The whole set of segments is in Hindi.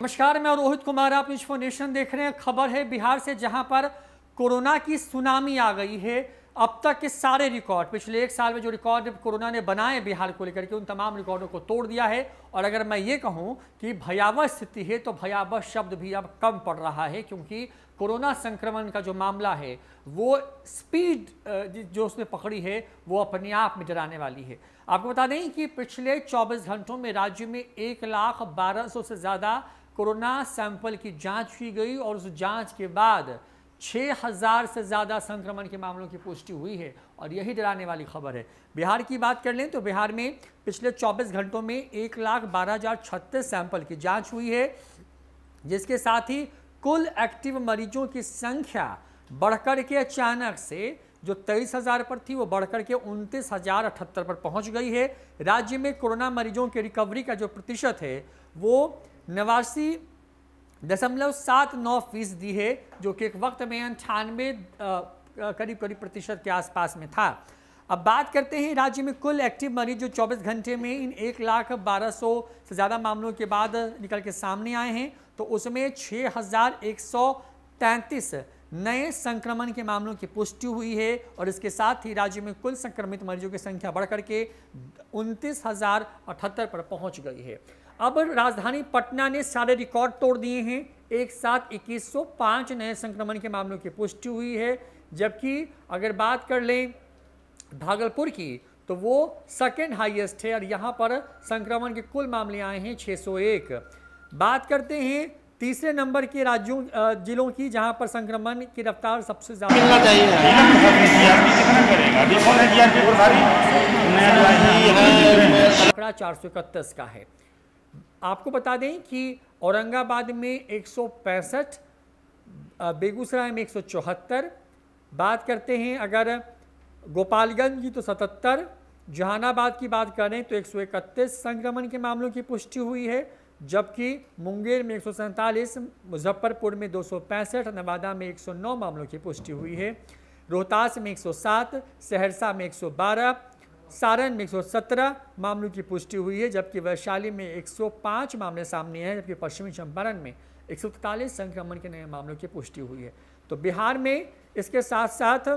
नमस्कार मैं रोहित कुमार आप न्यूज देख रहे हैं खबर है बिहार से जहां पर कोरोना की सुनामी आ गई है अब तक के सारे रिकॉर्ड पिछले एक साल में जो रिकॉर्ड कोरोना ने बनाए बिहार को लेकर के उन तमाम रिकॉर्डों को तोड़ दिया है और अगर मैं ये कहूं कि भयावह स्थिति है तो भयावह शब्द भी अब कम पड़ रहा है क्योंकि कोरोना संक्रमण का जो मामला है वो स्पीड जो उसने पकड़ी है वो अपने आप में डराने वाली है आपको बता दें कि पिछले 24 घंटों में राज्य में एक लाख बारह सौ से ज़्यादा कोरोना सैंपल की जांच की गई और उस जांच के बाद 6000 से ज़्यादा संक्रमण के मामलों की पुष्टि हुई है और यही डराने वाली खबर है बिहार की बात कर लें तो बिहार में पिछले 24 घंटों में एक लाख बारह हज़ार छत्तीस सैंपल की जांच हुई है जिसके साथ ही कुल एक्टिव मरीजों की संख्या बढ़कर के अचानक से जो तेईस हजार पर थी वो बढ़कर के उनतीस हजार अठहत्तर पर पहुंच गई है राज्य में कोरोना मरीजों की रिकवरी का जो प्रतिशत है वो नवासी दशमलव सात नौ फीसदी है जो कि एक वक्त में अंठानवे करीब करीब प्रतिशत के आसपास में था अब बात करते हैं राज्य में कुल एक्टिव मरीज जो 24 घंटे में इन एक लाख बारह सौ से ज़्यादा मामलों के बाद निकल के सामने आए हैं तो उसमें छः हज़ार एक सौ तैंतीस नए संक्रमण के मामलों की पुष्टि हुई है और इसके साथ ही राज्य में कुल संक्रमित मरीजों की संख्या बढ़ के उनतीस पर पहुंच गई है अब राजधानी पटना ने सारे रिकॉर्ड तोड़ दिए हैं एक साथ 2105 नए संक्रमण के मामलों की पुष्टि हुई है जबकि अगर बात कर लें भागलपुर की तो वो सेकेंड हाईएस्ट है और यहाँ पर संक्रमण के कुल मामले आए हैं 601 बात करते हैं तीसरे नंबर के राज्यों जिलों की जहां पर संक्रमण की रफ्तार सबसे ज्यादा मिलना चाहिए आंकड़ा चार सौ इकतीस का है आपको बता दें कि औरंगाबाद में एक सौ पैंसठ बेगूसराय में एक सौ चौहत्तर बात करते हैं अगर गोपालगंज की तो सतहत्तर जहानाबाद की बात करें तो एक सौ इकतीस संक्रमण के मामलों की पुष्टि हुई है जबकि मुंगेर में एक मुजफ्फरपुर में दो नवादा में 109 मामलों की पुष्टि हुई है रोहतास में 107, सहरसा में 112, सारण में 117 मामलों की पुष्टि हुई है जबकि वैशाली में 105 मामले सामने हैं जबकि पश्चिमी चंपारण में एक संक्रमण के नए मामलों की पुष्टि हुई है तो बिहार में इसके साथ साथ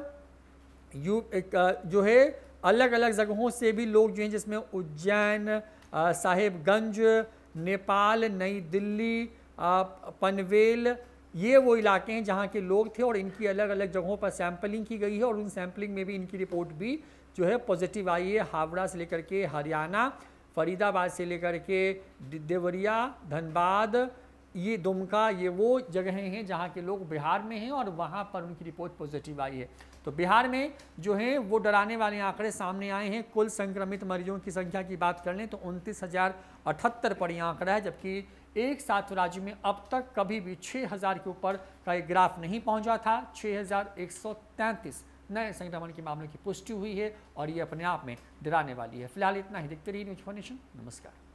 यू एक, जो है अलग अलग जगहों से भी लोग जो हैं जिसमें उज्जैन साहिबगंज नेपाल नई दिल्ली पनवेल ये वो इलाके हैं जहाँ के लोग थे और इनकी अलग अलग जगहों पर सैंपलिंग की गई है और उन सैंपलिंग में भी इनकी रिपोर्ट भी जो है पॉजिटिव आई है हावड़ा से लेकर के हरियाणा फरीदाबाद से लेकर के देवरिया धनबाद ये दुमका ये वो जगहें हैं जहाँ के लोग बिहार में हैं और वहाँ पर उनकी रिपोर्ट पॉजिटिव आई है तो बिहार में जो है वो डराने वाले आंकड़े सामने आए हैं कुल संक्रमित मरीजों की संख्या की बात कर लें तो उनतीस हज़ार अठहत्तर पर यह आंकड़ा है जबकि एक साथ राज्य में अब तक कभी भी हज़ार के ऊपर का एक ग्राफ नहीं पहुँचा था छः नए संक्रमण के मामलों की पुष्टि हुई है और ये अपने आप में डराने वाली है फिलहाल इतना ही देखते रहिए न्यूज फॉर्नेशन नमस्कार